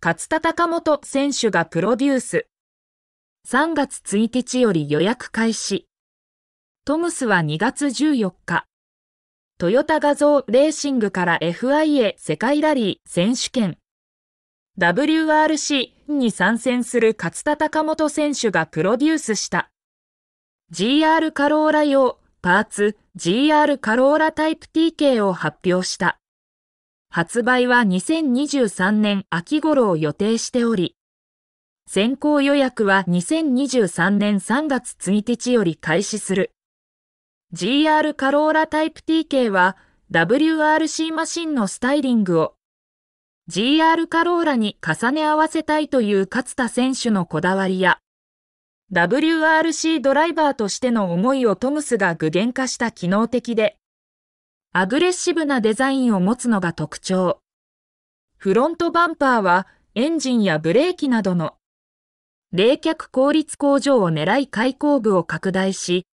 勝田隆元選手がプロデュース。3月1日より予約開始。トムスは2月14日。トヨタ画像レーシングから FIA 世界ラリー選手権。WRC に参戦する勝田隆元選手がプロデュースした。GR カローラ用パーツ GR カローラタイプ TK を発表した。発売は2023年秋頃を予定しており、先行予約は2023年3月1日より開始する。GR カローラタイプ TK は WRC マシンのスタイリングを GR カローラに重ね合わせたいという勝田選手のこだわりや WRC ドライバーとしての思いをトムスが具現化した機能的でアグレッシブなデザインを持つのが特徴。フロントバンパーはエンジンやブレーキなどの冷却効率向上を狙い開口部を拡大し、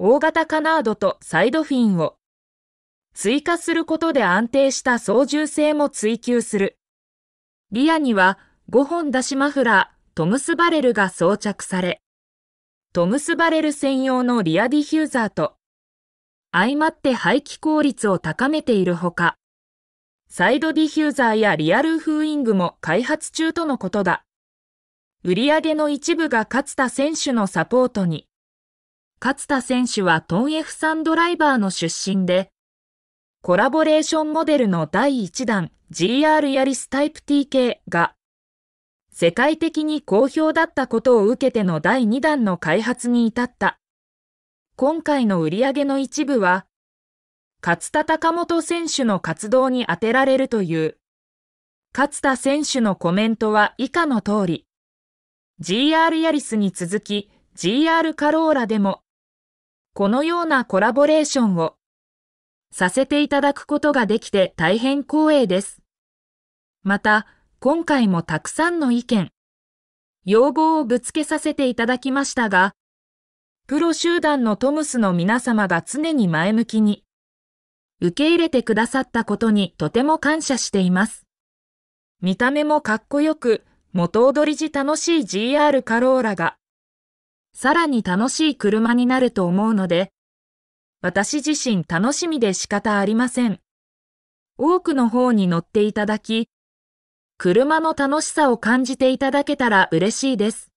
大型カナードとサイドフィンを追加することで安定した操縦性も追求する。リアには5本出しマフラー、トムスバレルが装着され、トムスバレル専用のリアディフューザーと相まって排気効率を高めているほか、サイドディフューザーやリアルフーイングも開発中とのことだ。売上の一部が勝田選手のサポートに。勝田選手はトン F3 ドライバーの出身で、コラボレーションモデルの第1弾 GR ヤリスタイプ TK が、世界的に好評だったことを受けての第2弾の開発に至った。今回の売り上げの一部は、勝田高本選手の活動に充てられるという。勝田選手のコメントは以下の通り。GR ヤリスに続き GR カローラでも、このようなコラボレーションをさせていただくことができて大変光栄です。また、今回もたくさんの意見、要望をぶつけさせていただきましたが、プロ集団のトムスの皆様が常に前向きに、受け入れてくださったことにとても感謝しています。見た目もかっこよく、元踊り時楽しい GR カローラが、さらに楽しい車になると思うので、私自身楽しみで仕方ありません。多くの方に乗っていただき、車の楽しさを感じていただけたら嬉しいです。